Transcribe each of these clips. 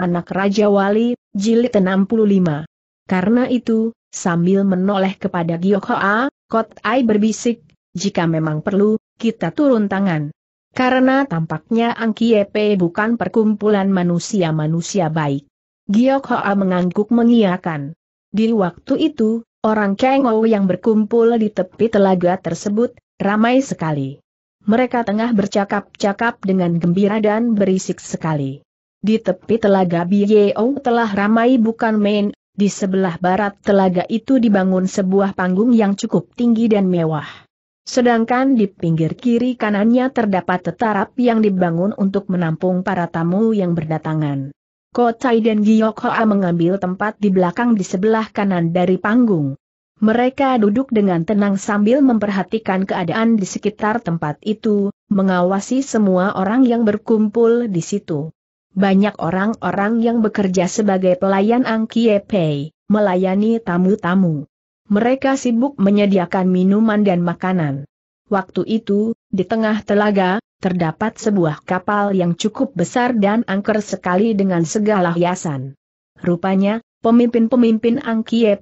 Anak Raja Wali, Jilid 65. Karena itu, sambil menoleh kepada Giok Hoa, Kot Ai berbisik, jika memang perlu, kita turun tangan. Karena tampaknya Angkiepe bukan perkumpulan manusia-manusia baik. Giok Hoa mengangguk mengiakan. Di waktu itu, orang Kengou yang berkumpul di tepi telaga tersebut, ramai sekali. Mereka tengah bercakap-cakap dengan gembira dan berisik sekali. Di tepi telaga Bieo telah ramai bukan main, di sebelah barat telaga itu dibangun sebuah panggung yang cukup tinggi dan mewah. Sedangkan di pinggir kiri kanannya terdapat tetarap yang dibangun untuk menampung para tamu yang berdatangan. Ko Tai dan Giyok Hoa mengambil tempat di belakang di sebelah kanan dari panggung. Mereka duduk dengan tenang sambil memperhatikan keadaan di sekitar tempat itu, mengawasi semua orang yang berkumpul di situ. Banyak orang-orang yang bekerja sebagai pelayan Angkie Pei, melayani tamu-tamu. Mereka sibuk menyediakan minuman dan makanan. Waktu itu, di tengah telaga, terdapat sebuah kapal yang cukup besar dan angker sekali dengan segala hiasan. Rupanya, pemimpin-pemimpin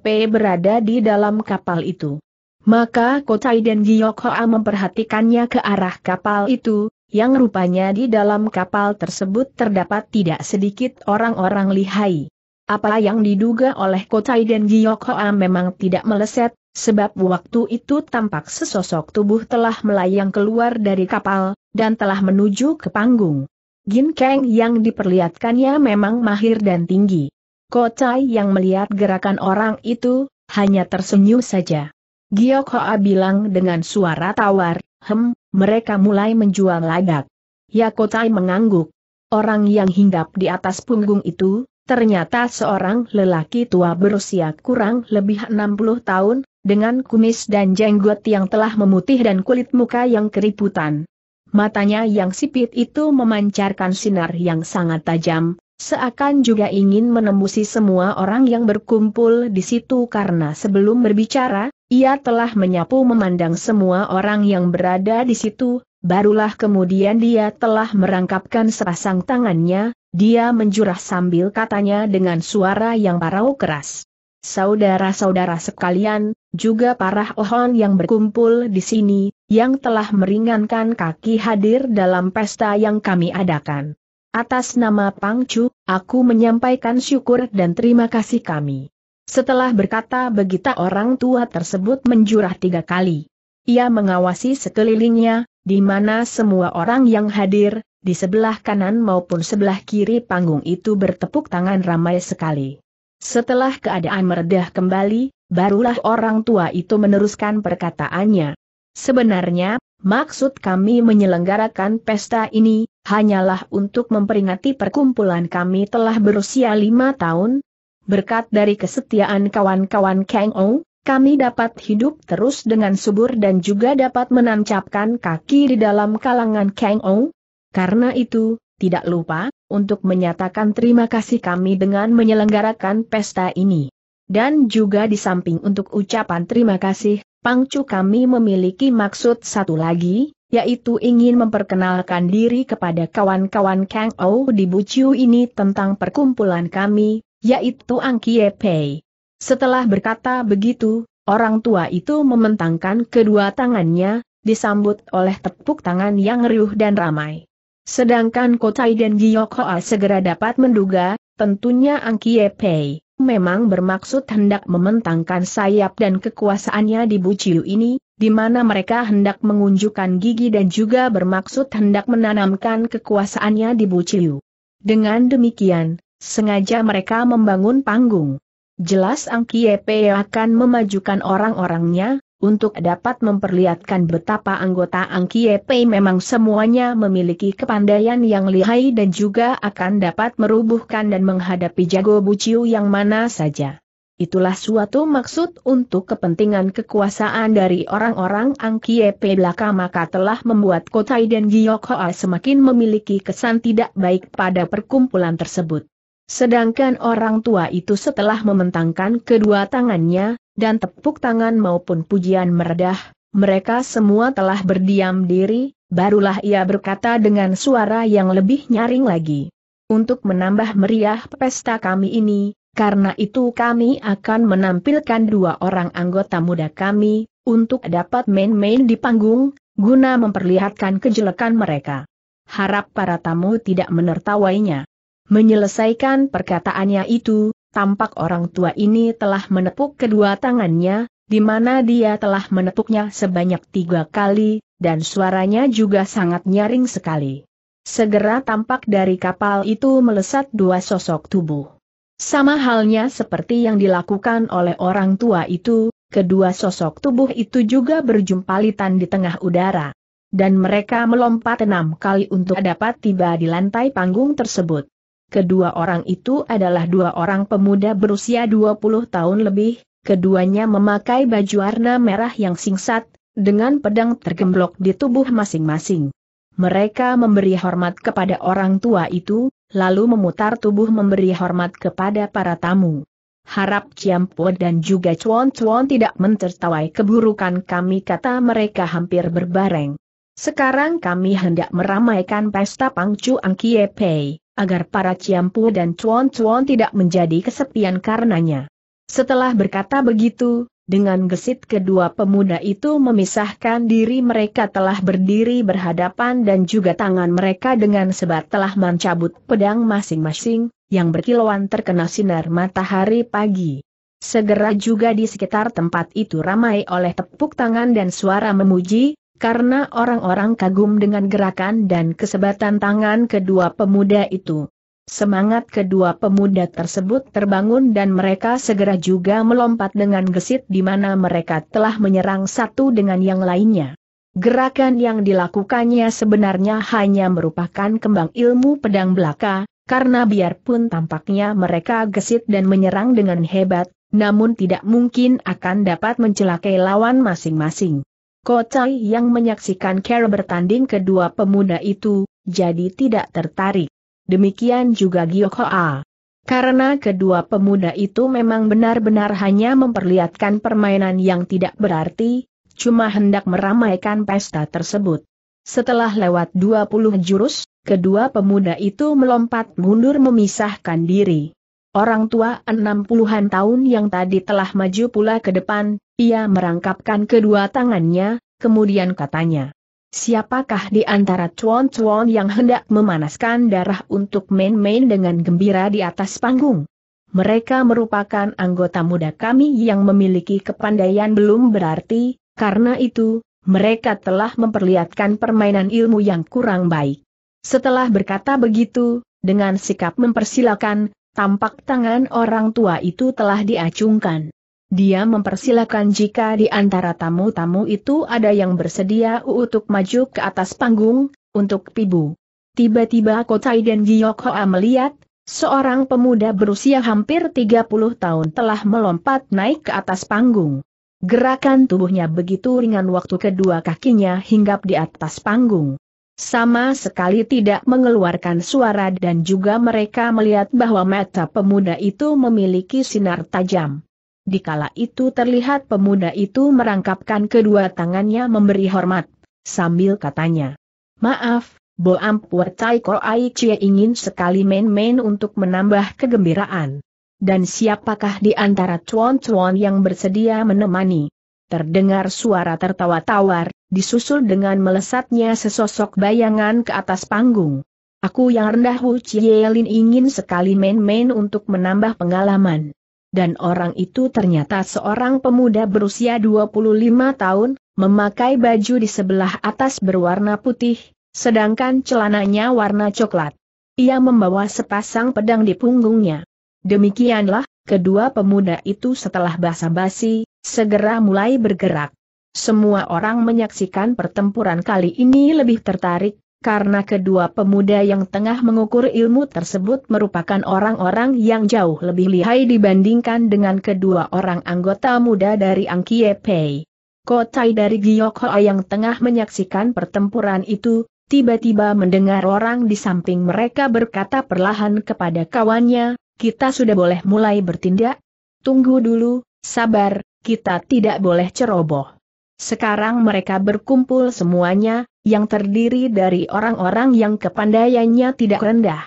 Pei berada di dalam kapal itu. Maka Kotai dan Giyokhoa memperhatikannya ke arah kapal itu, yang rupanya di dalam kapal tersebut terdapat tidak sedikit orang-orang lihai. Apa yang diduga oleh Kotai dan Giyokoa memang tidak meleset, sebab waktu itu tampak sesosok tubuh telah melayang keluar dari kapal, dan telah menuju ke panggung. Gin Kang yang diperlihatkannya memang mahir dan tinggi. Kotai yang melihat gerakan orang itu, hanya tersenyum saja. Giyokoa bilang dengan suara tawar, Hem, mereka mulai menjual ladak. Yakotai mengangguk. Orang yang hinggap di atas punggung itu, ternyata seorang lelaki tua berusia kurang lebih 60 tahun, dengan kumis dan jenggot yang telah memutih dan kulit muka yang keriputan. Matanya yang sipit itu memancarkan sinar yang sangat tajam, seakan juga ingin menembusi semua orang yang berkumpul di situ karena sebelum berbicara, ia telah menyapu memandang semua orang yang berada di situ, barulah kemudian dia telah merangkapkan sepasang tangannya, dia menjurah sambil katanya dengan suara yang parau keras. Saudara-saudara sekalian, juga para ohon yang berkumpul di sini, yang telah meringankan kaki hadir dalam pesta yang kami adakan. Atas nama Pangcu, aku menyampaikan syukur dan terima kasih kami. Setelah berkata begitu orang tua tersebut menjurah tiga kali. Ia mengawasi sekelilingnya, di mana semua orang yang hadir, di sebelah kanan maupun sebelah kiri panggung itu bertepuk tangan ramai sekali. Setelah keadaan meredah kembali, barulah orang tua itu meneruskan perkataannya. Sebenarnya, maksud kami menyelenggarakan pesta ini, hanyalah untuk memperingati perkumpulan kami telah berusia lima tahun, berkat dari kesetiaan kawan-kawan Kang Ou, kami dapat hidup terus dengan subur dan juga dapat menancapkan kaki di dalam kalangan Kang Ou. Karena itu, tidak lupa, untuk menyatakan terima kasih kami dengan menyelenggarakan pesta ini. Dan juga di samping untuk ucapan terima kasih, Pangcu kami memiliki maksud satu lagi, yaitu ingin memperkenalkan diri kepada kawan-kawan Kang Ou di Buciu ini tentang perkumpulan kami, yaitu Kie Pei. Setelah berkata begitu, orang tua itu mementangkan kedua tangannya, disambut oleh tepuk tangan yang riuh dan ramai. Sedangkan Kotai dan Giyokoa segera dapat menduga, tentunya Kie Pei memang bermaksud hendak mementangkan sayap dan kekuasaannya di Buciu ini, di mana mereka hendak mengunjukkan gigi dan juga bermaksud hendak menanamkan kekuasaannya di Buciu. Dengan demikian, Sengaja mereka membangun panggung. Jelas Ang Kiepe akan memajukan orang-orangnya, untuk dapat memperlihatkan betapa anggota Ang Kiepe memang semuanya memiliki kepandaian yang lihai dan juga akan dapat merubuhkan dan menghadapi jago buciu yang mana saja. Itulah suatu maksud untuk kepentingan kekuasaan dari orang-orang Ang Kiepe belaka maka telah membuat Kotai dan Giyokoa semakin memiliki kesan tidak baik pada perkumpulan tersebut. Sedangkan orang tua itu setelah mementangkan kedua tangannya, dan tepuk tangan maupun pujian meredah, mereka semua telah berdiam diri, barulah ia berkata dengan suara yang lebih nyaring lagi. Untuk menambah meriah pesta kami ini, karena itu kami akan menampilkan dua orang anggota muda kami, untuk dapat main-main di panggung, guna memperlihatkan kejelekan mereka. Harap para tamu tidak menertawainya. Menyelesaikan perkataannya itu, tampak orang tua ini telah menepuk kedua tangannya, di mana dia telah menepuknya sebanyak tiga kali, dan suaranya juga sangat nyaring sekali. Segera tampak dari kapal itu melesat dua sosok tubuh. Sama halnya seperti yang dilakukan oleh orang tua itu, kedua sosok tubuh itu juga berjumpalitan di tengah udara. Dan mereka melompat enam kali untuk dapat tiba di lantai panggung tersebut. Kedua orang itu adalah dua orang pemuda berusia 20 tahun lebih, keduanya memakai baju warna merah yang singkat, dengan pedang tergemblok di tubuh masing-masing. Mereka memberi hormat kepada orang tua itu, lalu memutar tubuh memberi hormat kepada para tamu. Harap Ciampo dan juga Chuan Chuan tidak mentertawai keburukan kami kata mereka hampir berbareng. Sekarang kami hendak meramaikan pesta Pangcu Angkie Pei agar para Ciampu dan Cuan-Cuan tidak menjadi kesepian karenanya. Setelah berkata begitu, dengan gesit kedua pemuda itu memisahkan diri mereka telah berdiri berhadapan dan juga tangan mereka dengan sebat telah mencabut pedang masing-masing, yang berkilauan terkena sinar matahari pagi. Segera juga di sekitar tempat itu ramai oleh tepuk tangan dan suara memuji, karena orang-orang kagum dengan gerakan dan kesebatan tangan kedua pemuda itu. Semangat kedua pemuda tersebut terbangun dan mereka segera juga melompat dengan gesit di mana mereka telah menyerang satu dengan yang lainnya. Gerakan yang dilakukannya sebenarnya hanya merupakan kembang ilmu pedang belaka, karena biarpun tampaknya mereka gesit dan menyerang dengan hebat, namun tidak mungkin akan dapat mencelakai lawan masing-masing. Kocai yang menyaksikan Care bertanding kedua pemuda itu, jadi tidak tertarik. Demikian juga Giokoa. Karena kedua pemuda itu memang benar-benar hanya memperlihatkan permainan yang tidak berarti, cuma hendak meramaikan pesta tersebut. Setelah lewat 20 jurus, kedua pemuda itu melompat mundur memisahkan diri. Orang tua enam puluhan tahun yang tadi telah maju pula ke depan, ia merangkapkan kedua tangannya, kemudian katanya. Siapakah di antara cuan-cuan yang hendak memanaskan darah untuk main-main dengan gembira di atas panggung? Mereka merupakan anggota muda kami yang memiliki kepandaian belum berarti, karena itu, mereka telah memperlihatkan permainan ilmu yang kurang baik. Setelah berkata begitu, dengan sikap mempersilakan, tampak tangan orang tua itu telah diacungkan. Dia mempersilahkan jika di antara tamu-tamu itu ada yang bersedia untuk maju ke atas panggung, untuk pibu. Tiba-tiba Kotai dan Giyok Hoa melihat, seorang pemuda berusia hampir 30 tahun telah melompat naik ke atas panggung. Gerakan tubuhnya begitu ringan waktu kedua kakinya hinggap di atas panggung. Sama sekali tidak mengeluarkan suara dan juga mereka melihat bahwa mata pemuda itu memiliki sinar tajam. Dikala itu terlihat pemuda itu merangkapkan kedua tangannya memberi hormat, sambil katanya, Maaf, Bo Ampuer Tai Ko Chie ingin sekali main-main untuk menambah kegembiraan. Dan siapakah di antara cuan-cuan yang bersedia menemani? Terdengar suara tertawa tawar, disusul dengan melesatnya sesosok bayangan ke atas panggung. Aku yang rendah Hu lin ingin sekali main-main untuk menambah pengalaman dan orang itu ternyata seorang pemuda berusia 25 tahun, memakai baju di sebelah atas berwarna putih, sedangkan celananya warna coklat. Ia membawa sepasang pedang di punggungnya. Demikianlah, kedua pemuda itu setelah basa-basi, segera mulai bergerak. Semua orang menyaksikan pertempuran kali ini lebih tertarik karena kedua pemuda yang tengah mengukur ilmu tersebut merupakan orang-orang yang jauh lebih lihai dibandingkan dengan kedua orang anggota muda dari Angkie Pei. Kotai dari Giokhoa yang tengah menyaksikan pertempuran itu, tiba-tiba mendengar orang di samping mereka berkata perlahan kepada kawannya, kita sudah boleh mulai bertindak? Tunggu dulu, sabar, kita tidak boleh ceroboh. Sekarang mereka berkumpul semuanya, yang terdiri dari orang-orang yang kepandaiannya tidak rendah.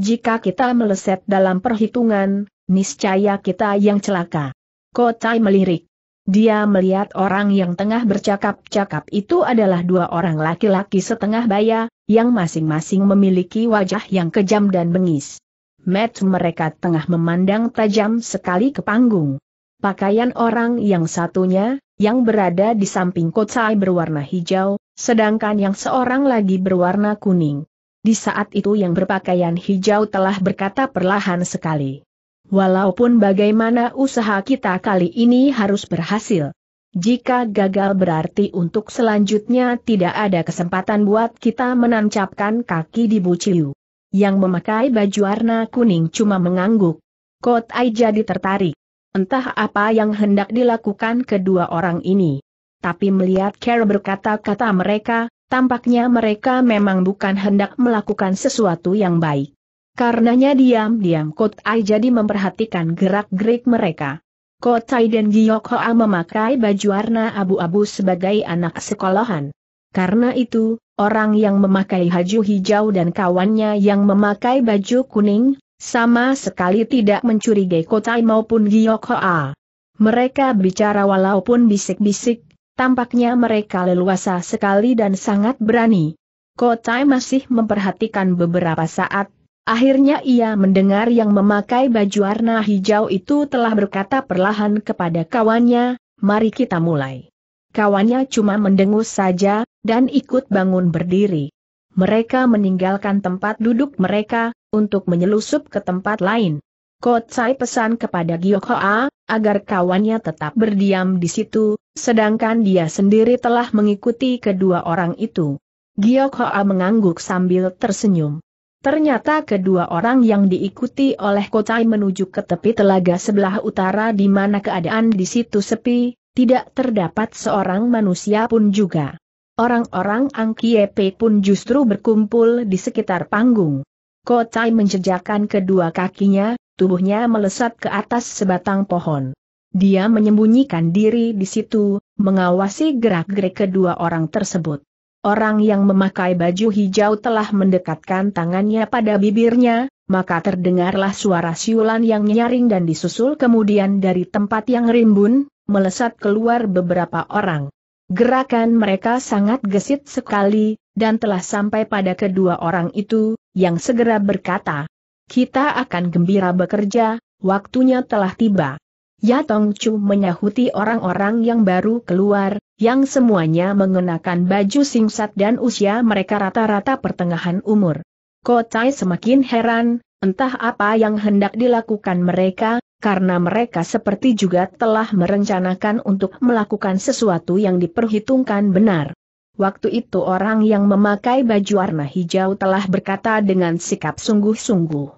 Jika kita meleset dalam perhitungan, niscaya kita yang celaka. Kotai melirik. Dia melihat orang yang tengah bercakap-cakap itu adalah dua orang laki-laki setengah baya, yang masing-masing memiliki wajah yang kejam dan bengis. Mat mereka tengah memandang tajam sekali ke panggung. Pakaian orang yang satunya, yang berada di samping kocai berwarna hijau, sedangkan yang seorang lagi berwarna kuning. Di saat itu yang berpakaian hijau telah berkata perlahan sekali. Walaupun bagaimana usaha kita kali ini harus berhasil. Jika gagal berarti untuk selanjutnya tidak ada kesempatan buat kita menancapkan kaki di Buciu. Yang memakai baju warna kuning cuma mengangguk. Kotai jadi tertarik. Entah apa yang hendak dilakukan kedua orang ini. Tapi melihat Kera berkata-kata mereka, tampaknya mereka memang bukan hendak melakukan sesuatu yang baik. Karenanya diam-diam Kotai jadi memperhatikan gerak-gerik mereka. Kotai dan Giyok Hoa memakai baju warna abu-abu sebagai anak sekolahan. Karena itu, orang yang memakai haju hijau dan kawannya yang memakai baju kuning, sama sekali tidak mencurigai Kotai maupun Giok Hoa. Mereka bicara walaupun bisik-bisik, tampaknya mereka leluasa sekali dan sangat berani. Kotai masih memperhatikan beberapa saat, akhirnya ia mendengar yang memakai baju warna hijau itu telah berkata perlahan kepada kawannya, mari kita mulai. Kawannya cuma mendengus saja, dan ikut bangun berdiri. Mereka meninggalkan tempat duduk mereka, untuk menyelusup ke tempat lain. Kotsai pesan kepada Gyokoa, agar kawannya tetap berdiam di situ, sedangkan dia sendiri telah mengikuti kedua orang itu. Gyokoa mengangguk sambil tersenyum. Ternyata kedua orang yang diikuti oleh Kotsai menuju ke tepi telaga sebelah utara di mana keadaan di situ sepi, tidak terdapat seorang manusia pun juga. Orang-orang Angkiepe pun justru berkumpul di sekitar panggung. Kotai menjejakkan kedua kakinya, tubuhnya melesat ke atas sebatang pohon. Dia menyembunyikan diri di situ, mengawasi gerak-gerik kedua orang tersebut. Orang yang memakai baju hijau telah mendekatkan tangannya pada bibirnya, maka terdengarlah suara siulan yang nyaring dan disusul kemudian dari tempat yang rimbun, melesat keluar beberapa orang. Gerakan mereka sangat gesit sekali, dan telah sampai pada kedua orang itu, yang segera berkata, kita akan gembira bekerja, waktunya telah tiba. Ya Tong Chu menyahuti orang-orang yang baru keluar, yang semuanya mengenakan baju singsat dan usia mereka rata-rata pertengahan umur. Ko Chai semakin heran, entah apa yang hendak dilakukan mereka, karena mereka seperti juga telah merencanakan untuk melakukan sesuatu yang diperhitungkan benar. Waktu itu orang yang memakai baju warna hijau telah berkata dengan sikap sungguh-sungguh.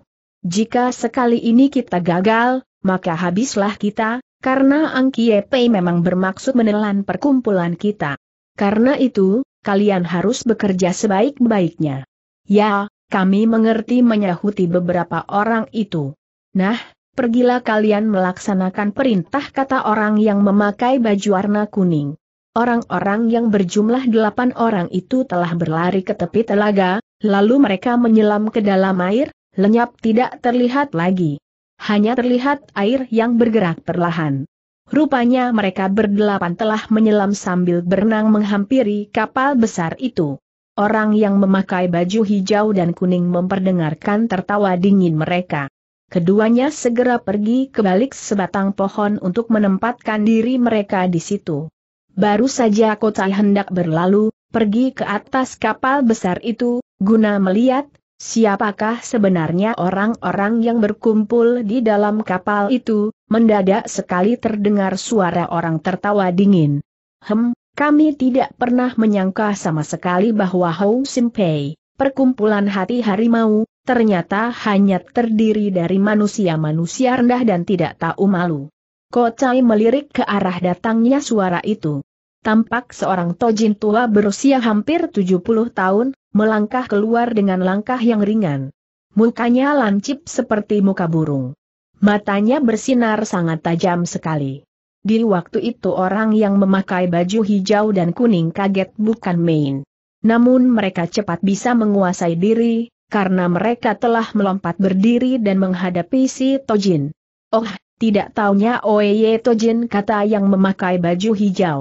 Jika sekali ini kita gagal, maka habislah kita, karena Angki Pei memang bermaksud menelan perkumpulan kita. Karena itu, kalian harus bekerja sebaik-baiknya. Ya, kami mengerti menyahuti beberapa orang itu. Nah, pergilah kalian melaksanakan perintah kata orang yang memakai baju warna kuning. Orang-orang yang berjumlah delapan orang itu telah berlari ke tepi telaga, lalu mereka menyelam ke dalam air, lenyap tidak terlihat lagi. Hanya terlihat air yang bergerak perlahan. Rupanya mereka berdelapan telah menyelam sambil berenang menghampiri kapal besar itu. Orang yang memakai baju hijau dan kuning memperdengarkan tertawa dingin mereka. Keduanya segera pergi ke balik sebatang pohon untuk menempatkan diri mereka di situ. Baru saja kota hendak berlalu, pergi ke atas kapal besar itu, guna melihat, siapakah sebenarnya orang-orang yang berkumpul di dalam kapal itu, mendadak sekali terdengar suara orang tertawa dingin. Hem, kami tidak pernah menyangka sama sekali bahwa Hou Simpei, perkumpulan hati harimau, ternyata hanya terdiri dari manusia-manusia rendah dan tidak tahu malu. Kocai melirik ke arah datangnya suara itu. Tampak seorang tojin tua berusia hampir 70 tahun, melangkah keluar dengan langkah yang ringan. Mukanya lancip seperti muka burung. Matanya bersinar sangat tajam sekali. Di waktu itu orang yang memakai baju hijau dan kuning kaget bukan main. Namun mereka cepat bisa menguasai diri, karena mereka telah melompat berdiri dan menghadapi si Tojin. Oh, tidak taunya Oeye Tojin kata yang memakai baju hijau.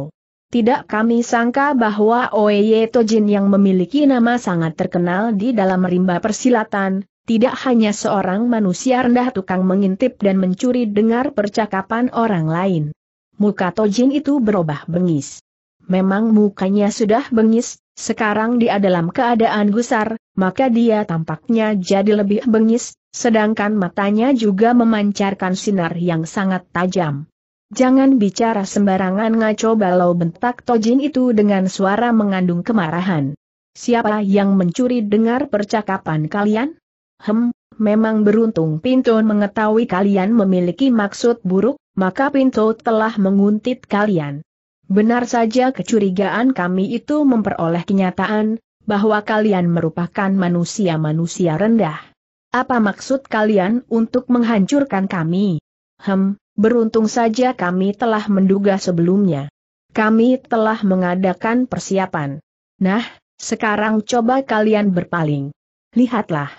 Tidak kami sangka bahwa Oeye Tojin yang memiliki nama sangat terkenal di dalam rimba persilatan, tidak hanya seorang manusia rendah tukang mengintip dan mencuri dengar percakapan orang lain. Muka Tojin itu berubah bengis. Memang mukanya sudah bengis, sekarang dia dalam keadaan gusar, maka dia tampaknya jadi lebih bengis, sedangkan matanya juga memancarkan sinar yang sangat tajam. Jangan bicara sembarangan ngaco balau bentak Tojin itu dengan suara mengandung kemarahan. Siapa yang mencuri dengar percakapan kalian? Hem, memang beruntung Pinto mengetahui kalian memiliki maksud buruk, maka Pinto telah menguntit kalian. Benar saja kecurigaan kami itu memperoleh kenyataan, bahwa kalian merupakan manusia-manusia rendah. Apa maksud kalian untuk menghancurkan kami? Hem, beruntung saja kami telah menduga sebelumnya. Kami telah mengadakan persiapan. Nah, sekarang coba kalian berpaling. Lihatlah.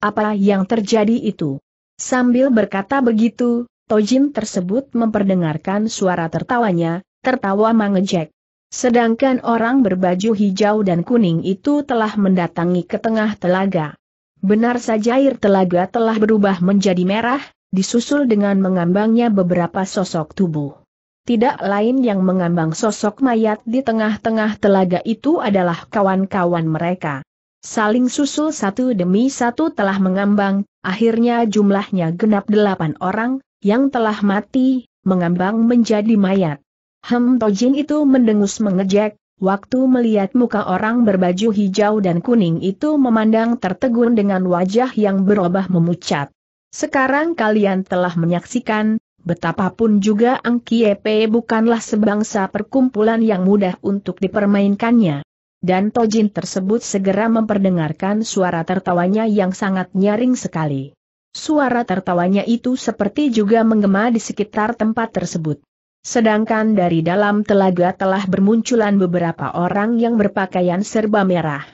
Apa yang terjadi itu. Sambil berkata begitu, Tojin tersebut memperdengarkan suara tertawanya, tertawa mengejek. Sedangkan orang berbaju hijau dan kuning itu telah mendatangi ke tengah telaga. Benar saja air telaga telah berubah menjadi merah, disusul dengan mengambangnya beberapa sosok tubuh. Tidak lain yang mengambang sosok mayat di tengah-tengah telaga itu adalah kawan-kawan mereka. Saling susul satu demi satu telah mengambang, akhirnya jumlahnya genap delapan orang, yang telah mati, mengambang menjadi mayat. Hem Tojin itu mendengus mengejek, waktu melihat muka orang berbaju hijau dan kuning itu memandang tertegun dengan wajah yang berubah memucat. Sekarang kalian telah menyaksikan, betapapun juga Kiepe bukanlah sebangsa perkumpulan yang mudah untuk dipermainkannya. Dan Tojin tersebut segera memperdengarkan suara tertawanya yang sangat nyaring sekali. Suara tertawanya itu seperti juga menggema di sekitar tempat tersebut. Sedangkan dari dalam telaga telah bermunculan beberapa orang yang berpakaian serba merah.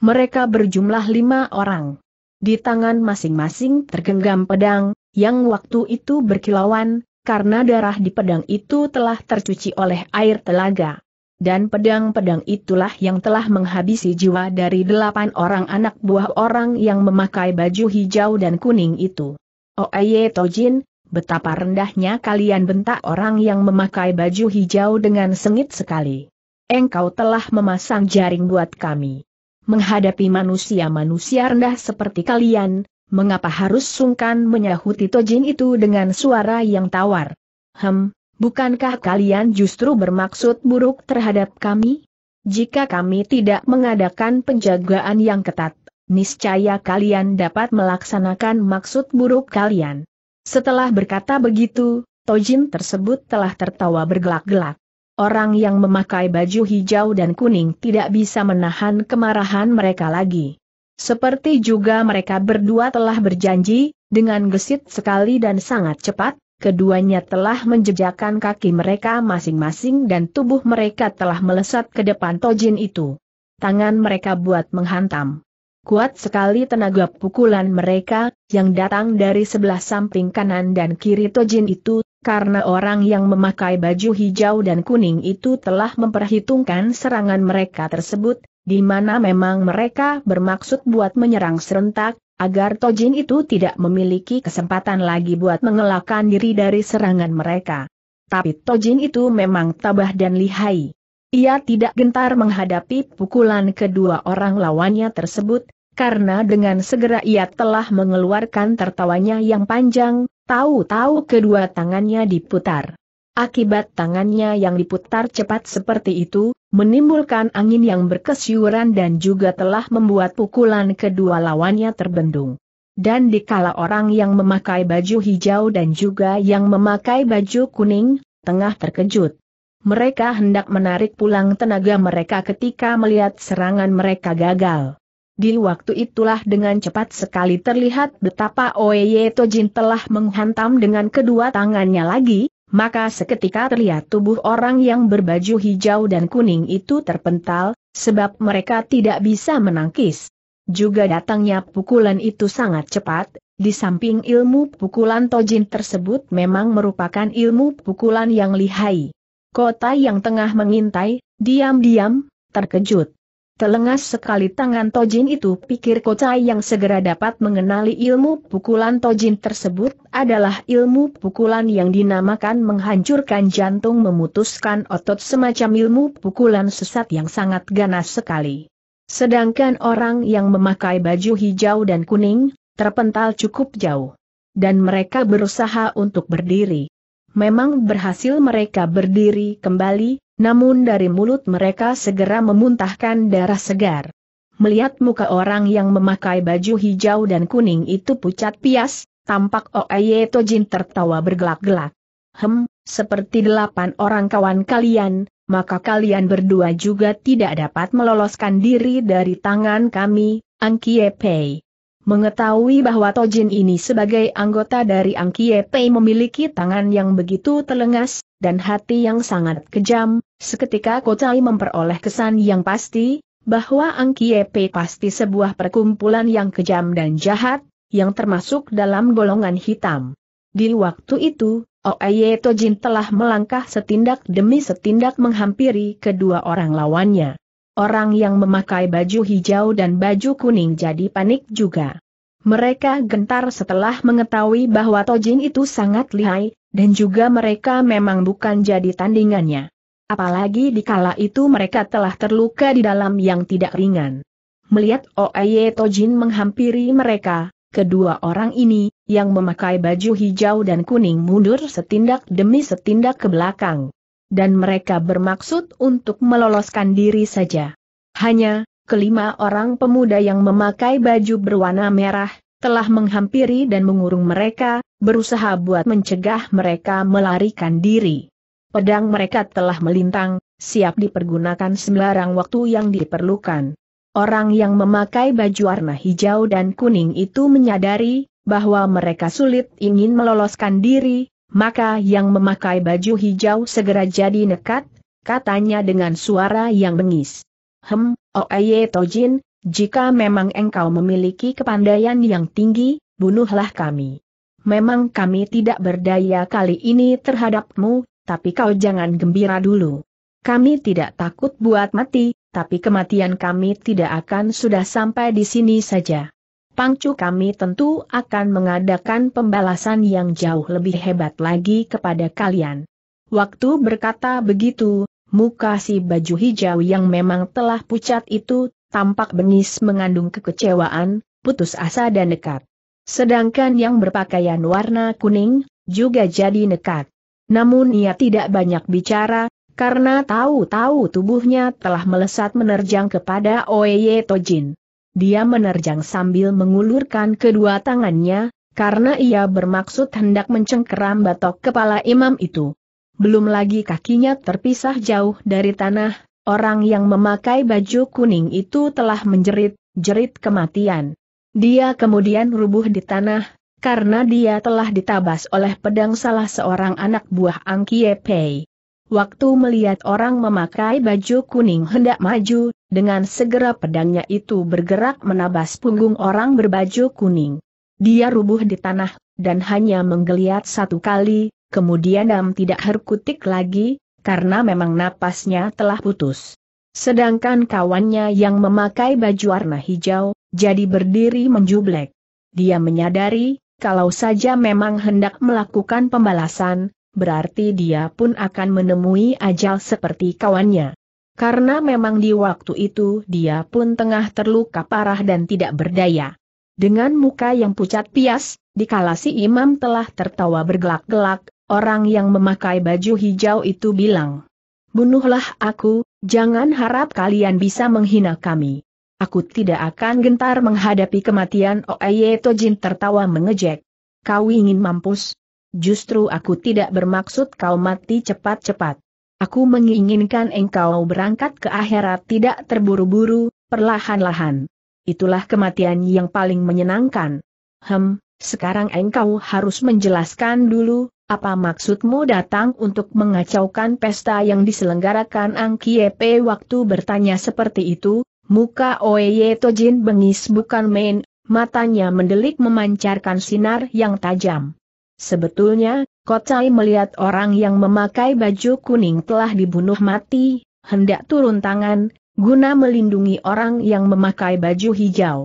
Mereka berjumlah lima orang. Di tangan masing-masing tergenggam pedang, yang waktu itu berkilauan, karena darah di pedang itu telah tercuci oleh air telaga. Dan pedang-pedang itulah yang telah menghabisi jiwa dari delapan orang anak buah orang yang memakai baju hijau dan kuning itu. Aye Tojin, betapa rendahnya kalian bentak orang yang memakai baju hijau dengan sengit sekali. Engkau telah memasang jaring buat kami. Menghadapi manusia-manusia rendah seperti kalian, mengapa harus sungkan menyahuti tojin itu dengan suara yang tawar? Hem, bukankah kalian justru bermaksud buruk terhadap kami? Jika kami tidak mengadakan penjagaan yang ketat, niscaya kalian dapat melaksanakan maksud buruk kalian. Setelah berkata begitu, Tojin tersebut telah tertawa bergelak-gelak. Orang yang memakai baju hijau dan kuning tidak bisa menahan kemarahan mereka lagi. Seperti juga mereka berdua telah berjanji, dengan gesit sekali dan sangat cepat, keduanya telah menjejakkan kaki mereka masing-masing dan tubuh mereka telah melesat ke depan Tojin itu. Tangan mereka buat menghantam. Kuat sekali tenaga pukulan mereka, yang datang dari sebelah samping kanan dan kiri Tojin itu, karena orang yang memakai baju hijau dan kuning itu telah memperhitungkan serangan mereka tersebut, di mana memang mereka bermaksud buat menyerang serentak, agar Tojin itu tidak memiliki kesempatan lagi buat mengelakkan diri dari serangan mereka. Tapi Tojin itu memang tabah dan lihai. Ia tidak gentar menghadapi pukulan kedua orang lawannya tersebut, karena dengan segera ia telah mengeluarkan tertawanya yang panjang, tahu-tahu kedua tangannya diputar. Akibat tangannya yang diputar cepat seperti itu, menimbulkan angin yang berkesiuran dan juga telah membuat pukulan kedua lawannya terbendung. Dan dikala orang yang memakai baju hijau dan juga yang memakai baju kuning, tengah terkejut. Mereka hendak menarik pulang tenaga mereka ketika melihat serangan mereka gagal. Di waktu itulah dengan cepat sekali terlihat betapa Oeye Tojin telah menghantam dengan kedua tangannya lagi, maka seketika terlihat tubuh orang yang berbaju hijau dan kuning itu terpental, sebab mereka tidak bisa menangkis. Juga datangnya pukulan itu sangat cepat, di samping ilmu pukulan Tojin tersebut memang merupakan ilmu pukulan yang lihai. Kota yang tengah mengintai, diam-diam, terkejut. Telengas sekali tangan Tojin itu pikir kocai yang segera dapat mengenali ilmu pukulan Tojin tersebut adalah ilmu pukulan yang dinamakan menghancurkan jantung memutuskan otot semacam ilmu pukulan sesat yang sangat ganas sekali. Sedangkan orang yang memakai baju hijau dan kuning, terpental cukup jauh. Dan mereka berusaha untuk berdiri. Memang berhasil mereka berdiri kembali, namun dari mulut mereka segera memuntahkan darah segar. Melihat muka orang yang memakai baju hijau dan kuning itu pucat pias, tampak Oeye Tojin tertawa bergelak-gelak. Hem, seperti delapan orang kawan kalian, maka kalian berdua juga tidak dapat meloloskan diri dari tangan kami, Angkie Pei. Mengetahui bahwa Tojin ini sebagai anggota dari Angkie Pei memiliki tangan yang begitu telengas, dan hati yang sangat kejam, seketika Kotai memperoleh kesan yang pasti, bahwa Angkie Pei pasti sebuah perkumpulan yang kejam dan jahat, yang termasuk dalam golongan hitam. Di waktu itu, Oeye Tojin telah melangkah setindak demi setindak menghampiri kedua orang lawannya. Orang yang memakai baju hijau dan baju kuning jadi panik juga. Mereka gentar setelah mengetahui bahwa Tojin itu sangat lihai, dan juga mereka memang bukan jadi tandingannya. Apalagi di kala itu mereka telah terluka di dalam yang tidak ringan. Melihat Oeye Tojin menghampiri mereka, kedua orang ini, yang memakai baju hijau dan kuning mundur setindak demi setindak ke belakang dan mereka bermaksud untuk meloloskan diri saja. Hanya, kelima orang pemuda yang memakai baju berwarna merah, telah menghampiri dan mengurung mereka, berusaha buat mencegah mereka melarikan diri. Pedang mereka telah melintang, siap dipergunakan sembarang waktu yang diperlukan. Orang yang memakai baju warna hijau dan kuning itu menyadari bahwa mereka sulit ingin meloloskan diri, maka yang memakai baju hijau segera jadi nekat, katanya dengan suara yang bengis. Hem, Oeye Tojin, jika memang engkau memiliki kepandaian yang tinggi, bunuhlah kami. Memang kami tidak berdaya kali ini terhadapmu, tapi kau jangan gembira dulu. Kami tidak takut buat mati, tapi kematian kami tidak akan sudah sampai di sini saja. Pangcu kami tentu akan mengadakan pembalasan yang jauh lebih hebat lagi kepada kalian. Waktu berkata begitu, muka si baju hijau yang memang telah pucat itu, tampak bengis mengandung kekecewaan, putus asa dan nekat. Sedangkan yang berpakaian warna kuning, juga jadi nekat. Namun ia tidak banyak bicara, karena tahu-tahu tubuhnya telah melesat menerjang kepada Oeye Tojin dia menerjang sambil mengulurkan kedua tangannya, karena ia bermaksud hendak mencengkeram batok kepala imam itu. Belum lagi kakinya terpisah jauh dari tanah, orang yang memakai baju kuning itu telah menjerit, jerit kematian. Dia kemudian rubuh di tanah, karena dia telah ditabas oleh pedang salah seorang anak buah Angkie Pei. Waktu melihat orang memakai baju kuning hendak maju, dengan segera pedangnya itu bergerak menabas punggung orang berbaju kuning. Dia rubuh di tanah, dan hanya menggeliat satu kali, kemudian Dam tidak herkutik lagi, karena memang napasnya telah putus. Sedangkan kawannya yang memakai baju warna hijau, jadi berdiri menjublek. Dia menyadari, kalau saja memang hendak melakukan pembalasan, berarti dia pun akan menemui ajal seperti kawannya. Karena memang di waktu itu dia pun tengah terluka parah dan tidak berdaya. Dengan muka yang pucat pias, dikalasi imam telah tertawa bergelak-gelak, orang yang memakai baju hijau itu bilang, Bunuhlah aku, jangan harap kalian bisa menghina kami. Aku tidak akan gentar menghadapi kematian Oeye Tojin tertawa mengejek. Kau ingin mampus? justru aku tidak bermaksud kau mati cepat-cepat. Aku menginginkan engkau berangkat ke akhirat tidak terburu-buru, perlahan-lahan. Itulah kematian yang paling menyenangkan. Hem, sekarang engkau harus menjelaskan dulu, apa maksudmu datang untuk mengacaukan pesta yang diselenggarakan Ang Kiepe waktu bertanya seperti itu, muka Oeye Tojin bengis bukan main, matanya mendelik memancarkan sinar yang tajam. Sebetulnya, Kocai melihat orang yang memakai baju kuning telah dibunuh mati, hendak turun tangan, guna melindungi orang yang memakai baju hijau.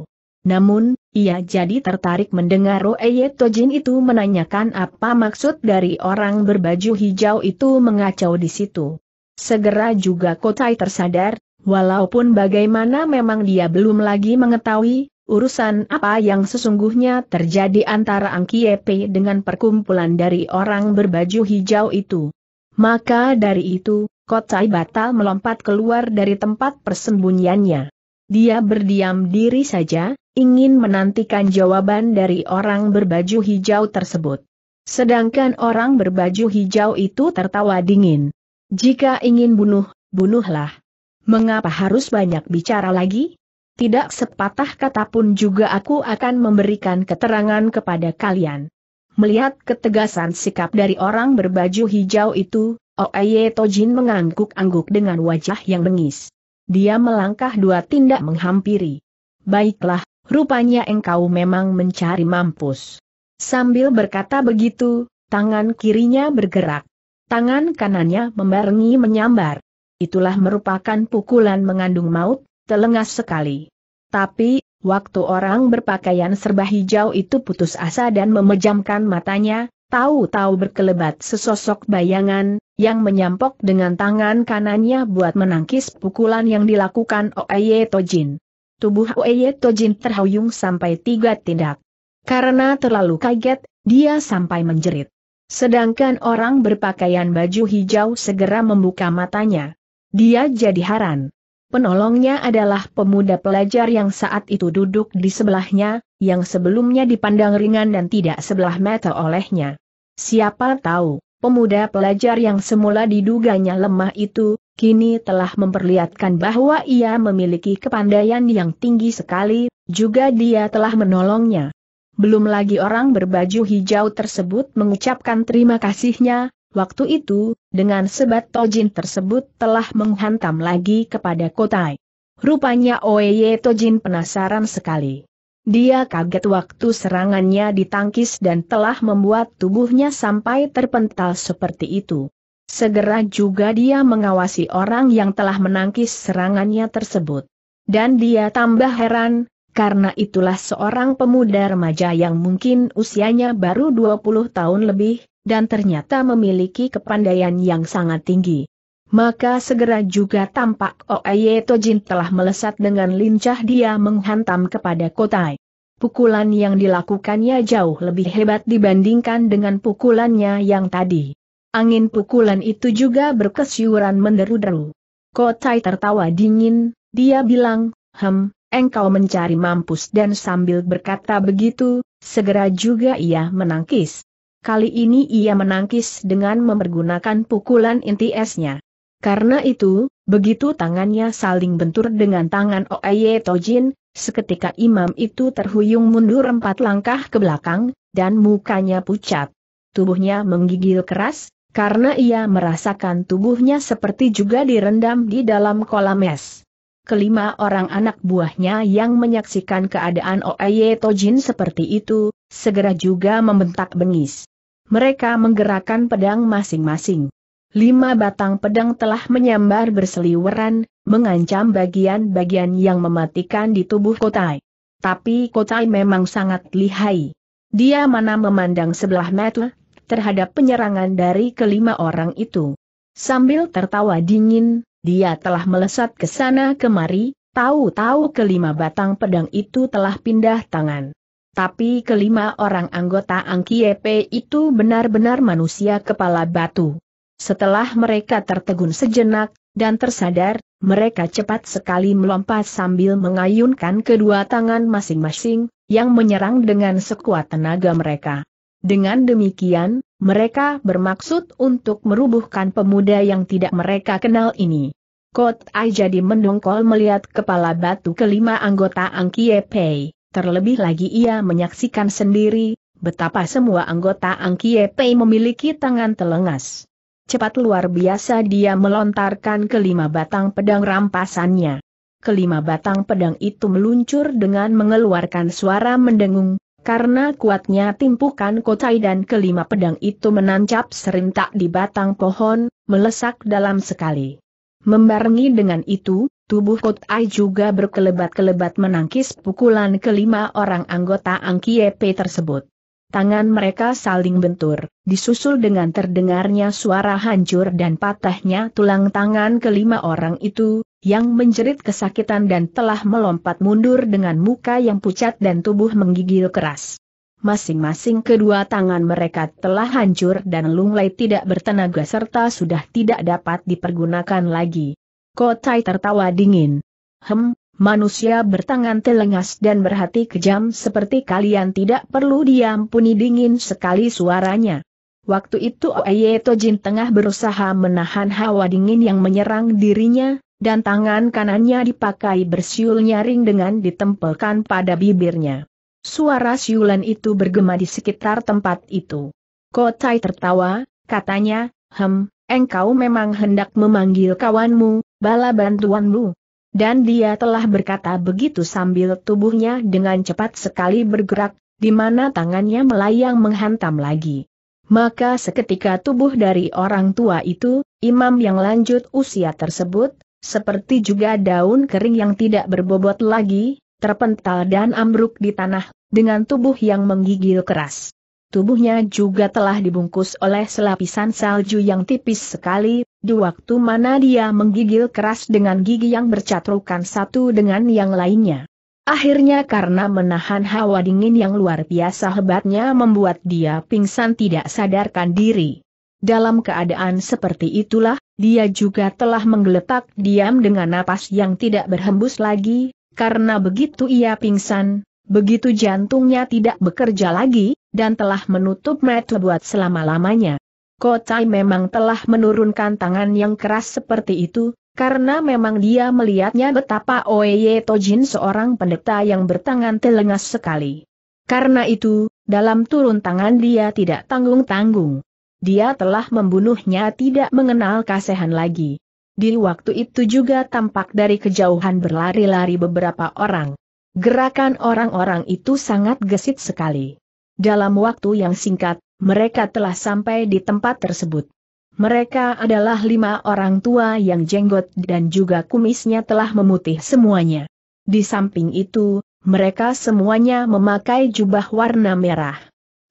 Namun, ia jadi tertarik mendengar Roeye Tojin itu menanyakan apa maksud dari orang berbaju hijau itu mengacau di situ. Segera juga Kotai tersadar, walaupun bagaimana memang dia belum lagi mengetahui, urusan apa yang sesungguhnya terjadi antara Angkiepe dengan perkumpulan dari orang berbaju hijau itu. Maka dari itu, Kotai batal melompat keluar dari tempat persembunyiannya. Dia berdiam diri saja, ingin menantikan jawaban dari orang berbaju hijau tersebut. Sedangkan orang berbaju hijau itu tertawa dingin. Jika ingin bunuh, bunuhlah. Mengapa harus banyak bicara lagi? Tidak sepatah kata pun juga aku akan memberikan keterangan kepada kalian. Melihat ketegasan sikap dari orang berbaju hijau itu, Oeye oh Tojin mengangguk-angguk dengan wajah yang bengis. Dia melangkah dua tindak menghampiri. Baiklah, rupanya engkau memang mencari mampus. Sambil berkata begitu, tangan kirinya bergerak. Tangan kanannya membarengi menyambar. Itulah merupakan pukulan mengandung maut, telengas sekali. Tapi, waktu orang berpakaian serba hijau itu putus asa dan memejamkan matanya, tahu-tahu berkelebat sesosok bayangan, yang menyampok dengan tangan kanannya buat menangkis pukulan yang dilakukan Oeye Tojin. Tubuh Oeye Tojin terhuyung sampai tiga tindak. Karena terlalu kaget, dia sampai menjerit. Sedangkan orang berpakaian baju hijau segera membuka matanya. Dia jadi haran. Penolongnya adalah pemuda pelajar yang saat itu duduk di sebelahnya, yang sebelumnya dipandang ringan dan tidak sebelah mata olehnya. Siapa tahu, pemuda pelajar yang semula diduganya lemah itu, kini telah memperlihatkan bahwa ia memiliki kepandaian yang tinggi sekali, juga dia telah menolongnya. Belum lagi orang berbaju hijau tersebut mengucapkan terima kasihnya, waktu itu, dengan sebat Tojin tersebut telah menghantam lagi kepada Kotai. Rupanya Oeye Tojin penasaran sekali. Dia kaget waktu serangannya ditangkis dan telah membuat tubuhnya sampai terpental seperti itu. Segera juga dia mengawasi orang yang telah menangkis serangannya tersebut. Dan dia tambah heran, karena itulah seorang pemuda remaja yang mungkin usianya baru 20 tahun lebih, dan ternyata memiliki kepandaian yang sangat tinggi. Maka segera juga tampak Oeye Tojin telah melesat dengan lincah dia menghantam kepada Kotai. Pukulan yang dilakukannya jauh lebih hebat dibandingkan dengan pukulannya yang tadi. Angin pukulan itu juga berkesiuran menderu-deru. Kotai tertawa dingin, dia bilang, Hem, engkau mencari mampus dan sambil berkata begitu, segera juga ia menangkis. Kali ini ia menangkis dengan mempergunakan pukulan inti esnya. Karena itu, begitu tangannya saling bentur dengan tangan Oeye Tojin, seketika imam itu terhuyung mundur empat langkah ke belakang, dan mukanya pucat. Tubuhnya menggigil keras, karena ia merasakan tubuhnya seperti juga direndam di dalam kolam es. Kelima orang anak buahnya yang menyaksikan keadaan Oeye Tojin seperti itu, segera juga membentak bengis mereka menggerakkan pedang masing-masing. Lima batang pedang telah menyambar berseliweran, mengancam bagian-bagian yang mematikan di tubuh Kotai. Tapi Kotai memang sangat lihai. Dia mana memandang sebelah mata terhadap penyerangan dari kelima orang itu. Sambil tertawa dingin, dia telah melesat ke sana kemari, tahu-tahu kelima batang pedang itu telah pindah tangan tapi kelima orang anggota Angkiepe itu benar-benar manusia kepala batu. Setelah mereka tertegun sejenak, dan tersadar, mereka cepat sekali melompat sambil mengayunkan kedua tangan masing-masing, yang menyerang dengan sekuat tenaga mereka. Dengan demikian, mereka bermaksud untuk merubuhkan pemuda yang tidak mereka kenal ini. Kot Ai jadi mendongkol melihat kepala batu kelima anggota Angkiepe. Terlebih lagi ia menyaksikan sendiri, betapa semua anggota Angkie Pei memiliki tangan telengas. Cepat luar biasa dia melontarkan kelima batang pedang rampasannya. Kelima batang pedang itu meluncur dengan mengeluarkan suara mendengung, karena kuatnya timpukan kotai dan kelima pedang itu menancap serintak di batang pohon, melesak dalam sekali. Membarengi dengan itu, tubuh Kotai juga berkelebat-kelebat menangkis pukulan kelima orang anggota Angkiepe tersebut. Tangan mereka saling bentur, disusul dengan terdengarnya suara hancur dan patahnya tulang tangan kelima orang itu, yang menjerit kesakitan dan telah melompat mundur dengan muka yang pucat dan tubuh menggigil keras masing-masing kedua tangan mereka telah hancur dan lunglai tidak bertenaga serta sudah tidak dapat dipergunakan lagi. Kotai tertawa dingin. Hem, manusia bertangan telengas dan berhati kejam seperti kalian tidak perlu diampuni dingin sekali suaranya. Waktu itu Oeye Tojin tengah berusaha menahan hawa dingin yang menyerang dirinya, dan tangan kanannya dipakai bersiul nyaring dengan ditempelkan pada bibirnya. Suara siulan itu bergema di sekitar tempat itu. Kotai tertawa, katanya, Hem, engkau memang hendak memanggil kawanmu, bala bantuanmu. Dan dia telah berkata begitu sambil tubuhnya dengan cepat sekali bergerak, di mana tangannya melayang menghantam lagi. Maka seketika tubuh dari orang tua itu, imam yang lanjut usia tersebut, seperti juga daun kering yang tidak berbobot lagi, terpental dan ambruk di tanah, dengan tubuh yang menggigil keras. Tubuhnya juga telah dibungkus oleh selapisan salju yang tipis sekali, di waktu mana dia menggigil keras dengan gigi yang bercatrukan satu dengan yang lainnya. Akhirnya karena menahan hawa dingin yang luar biasa hebatnya membuat dia pingsan tidak sadarkan diri. Dalam keadaan seperti itulah, dia juga telah menggeletak diam dengan napas yang tidak berhembus lagi, karena begitu ia pingsan, begitu jantungnya tidak bekerja lagi, dan telah menutup mata buat selama-lamanya. Kotai memang telah menurunkan tangan yang keras seperti itu, karena memang dia melihatnya betapa Oeye Tojin seorang pendeta yang bertangan telengas sekali. Karena itu, dalam turun tangan dia tidak tanggung-tanggung. Dia telah membunuhnya tidak mengenal kasihan lagi. Di waktu itu juga tampak dari kejauhan berlari-lari beberapa orang. Gerakan orang-orang itu sangat gesit sekali. Dalam waktu yang singkat, mereka telah sampai di tempat tersebut. Mereka adalah lima orang tua yang jenggot dan juga kumisnya telah memutih semuanya. Di samping itu, mereka semuanya memakai jubah warna merah.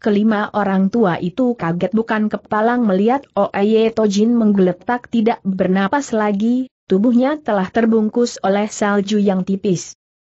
Kelima orang tua itu kaget bukan kepalang melihat Oeye oh Tojin menggeletak tidak bernapas lagi, tubuhnya telah terbungkus oleh salju yang tipis.